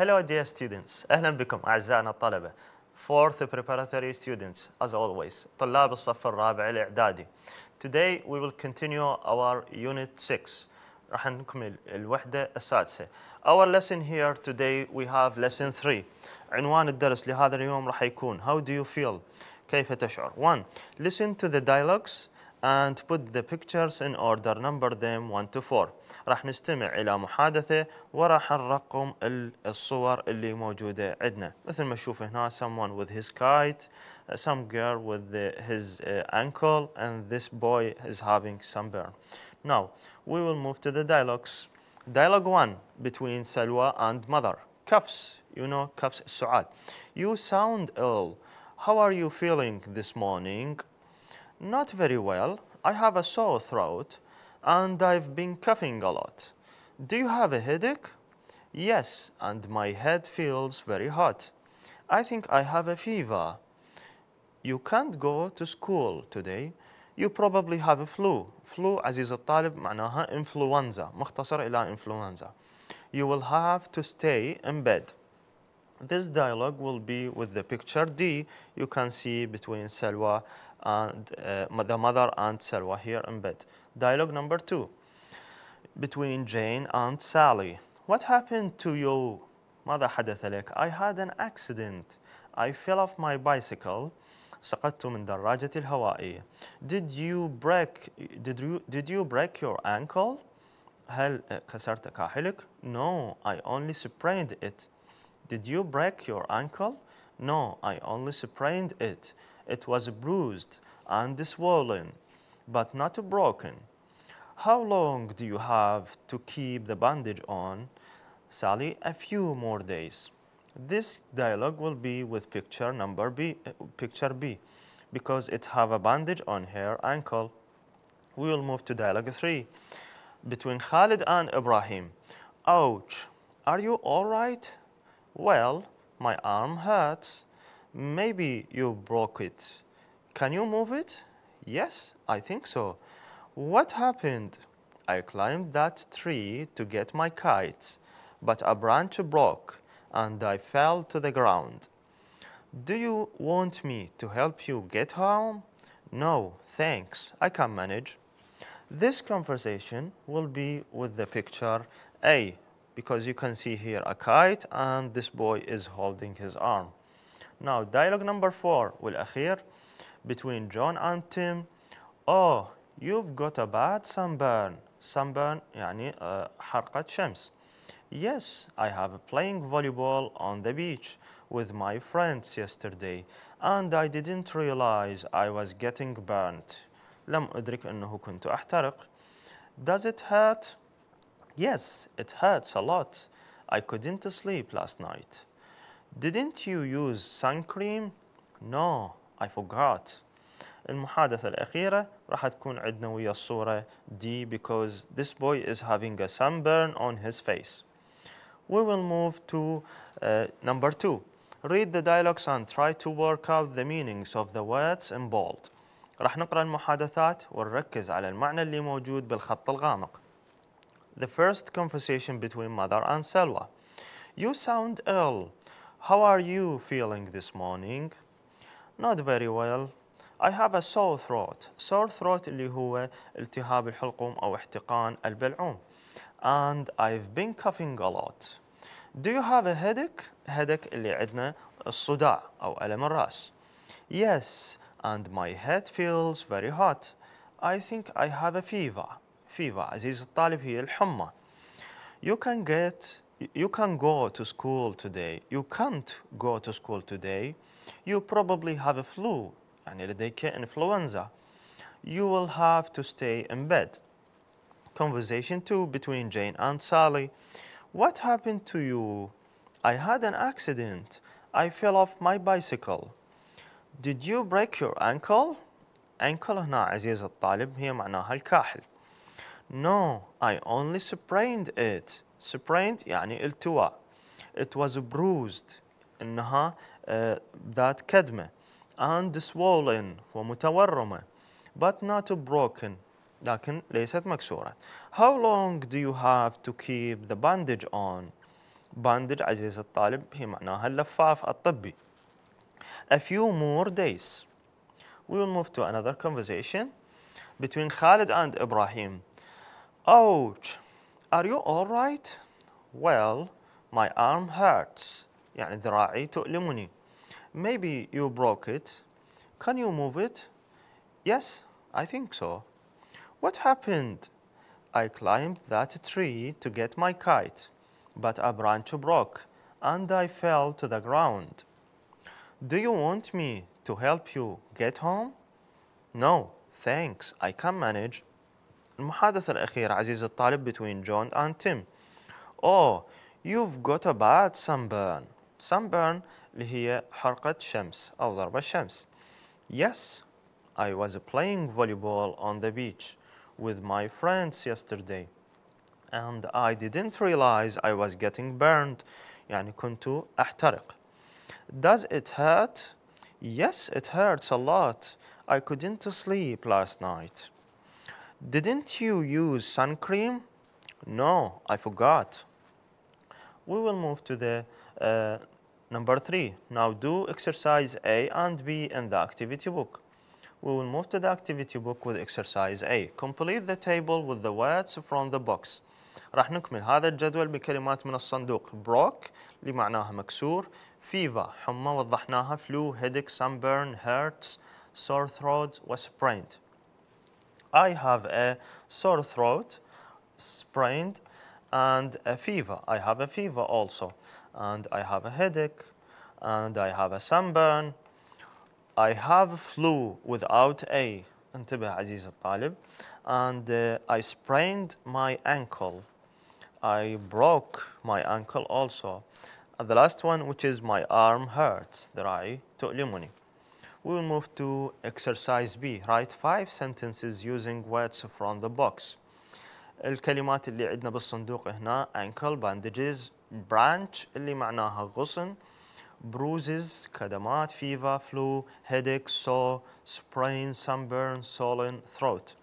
Hello dear students أهلا بكم أعزائنا الطلبة Fourth preparatory students as always طلاب الصف الرابع الإعدادي Today we will continue our unit 6 راح نكمل الوحدة السادسة Our lesson here today we have lesson 3 عنوان الدرس لهذا اليوم راح يكون How do you feel؟ كيف تشعر؟ 1. Listen to the dialogues and put the pictures in order number them 1 to 4 راح نستمع إلى محادثة وراح نرقم الصور اللي موجودة عندنا مثل ما تشوف هنا someone with his kite some girl with his uh, ankle and this boy is having sunburn now we will move to the dialogues dialogue 1 between Salwa and mother cuffs you know cuffs السعال you sound ill how are you feeling this morning not very well. I have a sore throat and I've been coughing a lot. Do you have a headache? Yes, and my head feels very hot. I think I have a fever. You can't go to school today. You probably have a flu. Flu عزيز الطالب معناها influenza مختصر إلى influenza. You will have to stay in bed. This dialogue will be with the picture D you can see between Selwa and uh, the mother and Selwa here in bed. Dialogue number two, between Jane and Sally. What happened to you? ماذا حدث لك؟ I had an accident. I fell off my bicycle. سقطت من دراجتي الهوائية. Did you break did you did you break your ankle؟ هل كسرت كاحلك؟ No, I only sprained it. Did you break your ankle? No, I only sprained it. It was bruised and swollen, but not broken. How long do you have to keep the bandage on? Sally, a few more days. This dialogue will be with picture number B, uh, picture B, because it have a bandage on her ankle. We will move to dialogue three, between Khalid and Ibrahim. Ouch, are you all right? Well, my arm hurts. Maybe you broke it. Can you move it? Yes, I think so. What happened? I climbed that tree to get my kite, but a branch broke and I fell to the ground. Do you want me to help you get home? No, thanks, I can manage. This conversation will be with the picture A because you can see here a kite and this boy is holding his arm. Now dialogue number four will والأخير between John and Tim. Oh, you've got a bad sunburn. Sunburn يعني uh, حرقة شمس. Yes, I have playing volleyball on the beach with my friends yesterday and I didn't realize I was getting burnt. لم أدرك أنه كنت أحترق. Does it hurt? Yes, it hurts a lot. I couldn't sleep last night. Didn't you use sun cream? No, I forgot. المحادثة الأخيرة راح تكون عندنا ويا الصورة D because this boy is having a sunburn on his face. We will move to uh, number two. Read the dialogues and try to work out the meanings of the words in bold. راح نقرأ المحادثات ونركز على المعنى اللي موجود بالخط الغامق the first conversation between mother and Selwa. You sound ill. How are you feeling this morning? Not very well. I have a sore throat. Sore throat اللي هو التهاب الحلقوم أو احتقان البلعوم. And I've been coughing a lot. Do you have a headache? Headache اللي عندنا الصداع أو ألم الرأس. Yes, and my head feels very hot. I think I have a fever fever is talib هي الحمى you can get you can go to school today you can't go to school today you probably have a flu يعني لديك influenza you will have to stay in bed conversation 2 between Jane and Sally what happened to you I had an accident I fell off my bicycle did you break your ankle ankle هنا عزيز الطالب هي معناها الكاحل no, I only sprained it. Sprained يعني التواء. It was bruised. إنها ذات كدمة. And swollen ومتورمة. But not broken. لكن ليست مكسورة. How long do you have to keep the bandage on? Bandage عزيز الطالب هي معناها اللفاف الطبي. A few more days. We will move to another conversation between Khalid and Ibrahim ouch, are you all right? Well, my arm hurts. يعني ذراعي تؤلمني. Maybe you broke it. Can you move it? Yes, I think so. What happened? I climbed that tree to get my kite, but a branch broke and I fell to the ground. Do you want me to help you get home? No, thanks, I can manage. المحادثة الأخيرة عزيز الطالب between John and Tim Oh, you've got a bad sunburn sunburn اللي هي حرقة شمس أو ضربة الشمس Yes, I was playing volleyball on the beach with my friends yesterday and I didn't realize I was getting burned يعني كنت أحترق Does it hurt? Yes, it hurts a lot. I couldn't sleep last night. Didn't you use sun cream? No, I forgot. We will move to the uh, number three. Now do exercise A and B in the activity book. We will move to the activity book with exercise A. Complete the table with the words from the box. راح نكمل هذا الجدول بكلمات من الصندوق Broke, اللي معناها مكسور Fever, حمى وضحناها headache, sunburn, hurts, sore throat, was sprained. I have a sore throat, sprained, and a fever. I have a fever also, and I have a headache, and I have a sunburn. I have flu without A. انتبه عزيزي الطالب. And uh, I sprained my ankle. I broke my ankle also. And the last one, which is my arm hurts. ذراعي تؤلمني we will move to exercise B. Write five sentences using words from the box. الكلمات اللي عندنا بالصندوق هنا ankle, bandages, branch اللي معناها غصن, bruises, كدمات, fever, flu, headache, sore, sprain, sunburn, swollen, throat.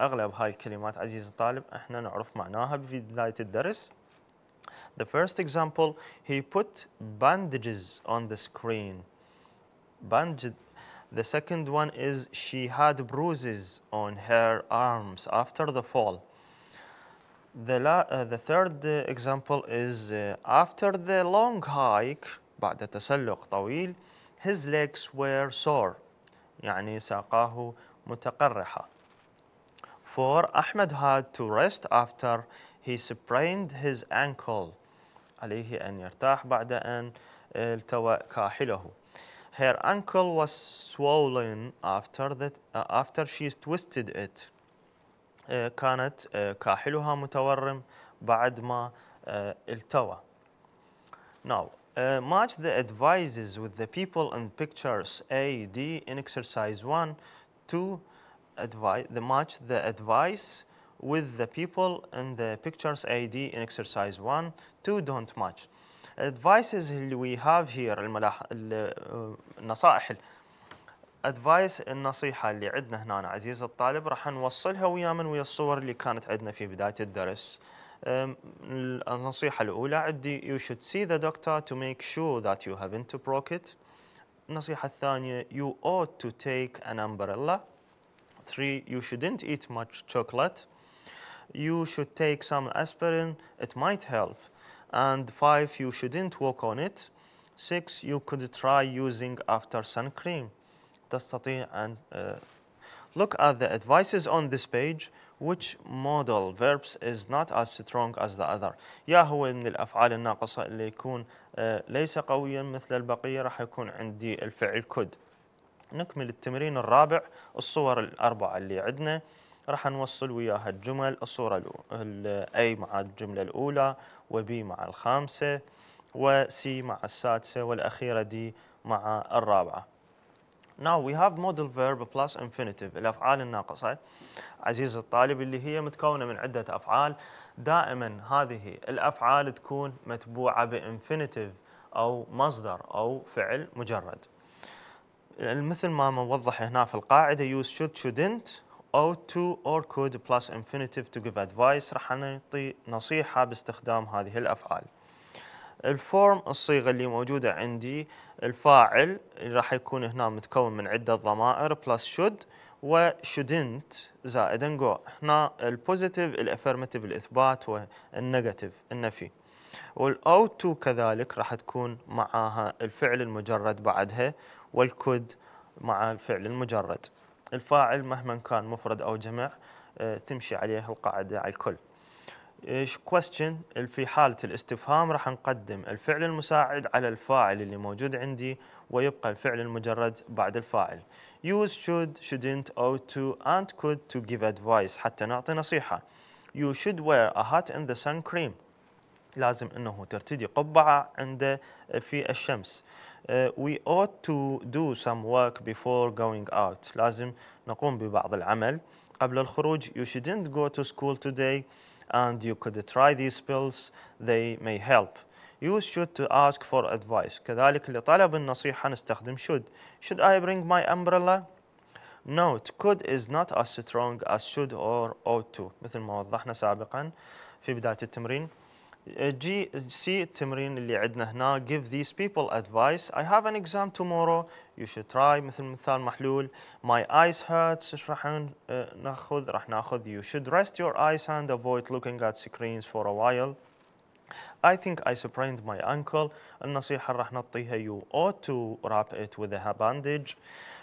أغلب هاي الكلمات عزيزي الطالب احنا نعرف معناها في بداية الدرس. The first example, he put bandages on the screen. Bandage the second one is she had bruises on her arms after the fall. The, uh, the third uh, example is uh, after the long hike بعد تسلق طويل his legs were sore يعني ساقاه متقرحة. Four, Ahmed had to rest after he sprained his ankle. عليه أن يرتاح بعد أن التوى كاحله. Her ankle was swollen after, that, uh, after she twisted it. Uh, كانت uh, كاحلها متورم بعد ما uh, التوى. Now, uh, match the advices with the people in pictures A, D in exercise 1 to advise, the match the advice with the people in the pictures A, D in exercise 1, 2 don't match advices we have here الملاح... النصائح الادفايس النصيحة اللي عندنا هنا عزيز الطالب راح نوصلها ويا من ويا الصور اللي كانت عندنا في بداية الدرس النصيحة الأولى عندي you should see the doctor to make sure that you haven't broke it النصيحة الثانية you ought to take an umbrella three you shouldn't eat much chocolate you should take some aspirin it might help and five, you shouldn't walk on it. Six, you could try using after sun cream. تستطيع and uh, look at the advices on this page which model verbs is not as strong as the other يا هو من الأفعال الناقصة اللي يكون uh, ليس قويا مثل البقية راح يكون عندي الفعل could نكمل التمرين الرابع الصور الأربعة اللي عندنا راح نوصل وياها الجمل الصورة A مع الجملة الأولى وB مع الخامسة وC مع السادسة والأخيرة D مع الرابعة Now we have model verb plus infinitive الأفعال الناقصة عزيزي الطالب اللي هي متكونة من عدة أفعال دائما هذه الأفعال تكون متبوعة بإنفينيتيف أو مصدر أو فعل مجرد مثل ما موضح هنا في القاعدة use should shouldn't او to or could plus infinitive to give advice راح نعطي نصيحه باستخدام هذه الافعال الفورم الصيغه اللي موجوده عندي الفاعل اللي راح يكون هنا متكون من عده ضمائر بلس should و shouldn't زائدا go هنا البوزيتيف الافيرماتيف الاثبات والنيجاتيف النفي والاو تو كذلك راح تكون معاها الفعل المجرد بعدها والكود مع الفعل المجرد الفاعل مهما كان مفرد أو جمع آه، تمشي عليه القاعدة على الكل question في حالة الاستفهام راح نقدم الفعل المساعد على الفاعل اللي موجود عندي ويبقى الفعل المجرد بعد الفاعل use should shouldn't ought to and could to give advice حتى نعطي نصيحة you should wear a hat ان the sun cream لازم انه ترتدي قبعه عنده في الشمس we ought to do some work before going out لازم نقوم ببعض العمل قبل الخروج you shouldn't go to school today and you could try these pills they may help you should to ask for advice كذلك لطلب النصيحة نستخدم should should I bring my umbrella note could is not as strong as should or ought to مثل ما وضحنا سابقا في بداية التمرين Uh, G, uh, C التمرين اللي عندنا هنا give these people advice I have an exam tomorrow you should try مثل مثال محلول my eyes hurts ايش راح ناخذ راح ناخذ you should rest your eyes and avoid looking at screens for a while I think I sprained my ankle النصيحة راح نعطيها you ought to wrap it with a bandage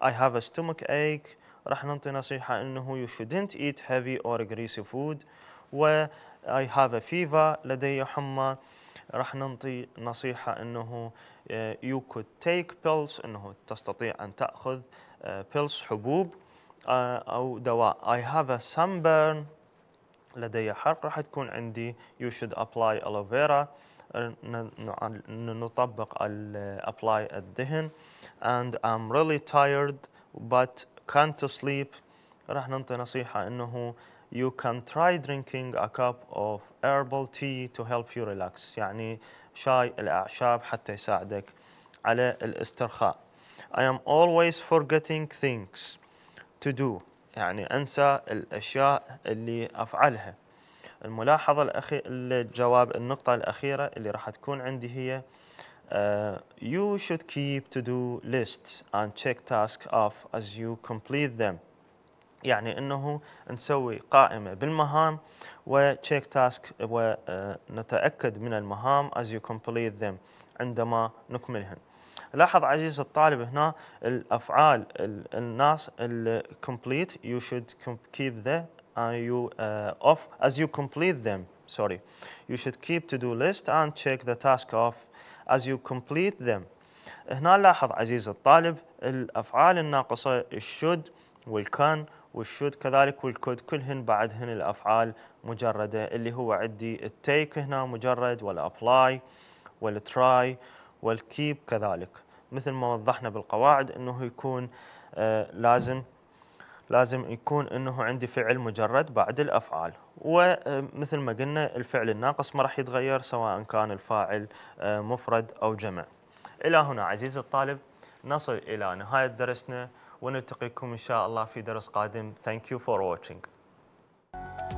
I have a stomach ache راح نعطي نصيحة انه you shouldn't eat heavy or greasy food و اي هاف فيفا لدي حمى راح ننطي نصيحه انه يو كود تيك بيلز انه تستطيع ان تاخذ بيلز آه, حبوب آه, او دواء اي هاف sunburn لدي حرق راح تكون عندي يو شود ابلاي الوفيرا نطبق آه, apply الدهن and I'm really tired but can't sleep راح ننطي نصيحه انه you can try drinking a cup of herbal tea to help you relax يعني شاي الأعشاب حتى يساعدك على الاسترخاء I am always forgetting things to do يعني أنسى الأشياء اللي أفعلها الملاحظة الأخيرة الجواب النقطة الأخيرة اللي راح تكون عندي هي Uh, you should keep to-do lists and check tasks off as you complete them. يعني انه نسوي قائمه بالمهام و وتشيك تاسك ونتاكد من المهام as you complete them عندما نكملهن. لاحظ عزيز الطالب هنا الافعال الناس الكومبليت you should keep the you uh, off as you complete them sorry you should keep to do list and check the task off as you complete them هنا لاحظ عزيز الطالب الافعال الناقصه should الشد can والشود كذلك والكود كلهن بعدهن الافعال مجرده اللي هو عندي التيك هنا مجرد والابلاي والتراي والكيب كذلك مثل ما وضحنا بالقواعد انه يكون آه، لازم لازم يكون انه عندي فعل مجرد بعد الافعال ومثل آه، ما قلنا الفعل الناقص ما راح يتغير سواء كان الفاعل آه، مفرد او جمع الى هنا عزيزي الطالب نصل الى نهايه درسنا ونلتقيكم إن شاء الله في درس قادم Thank you for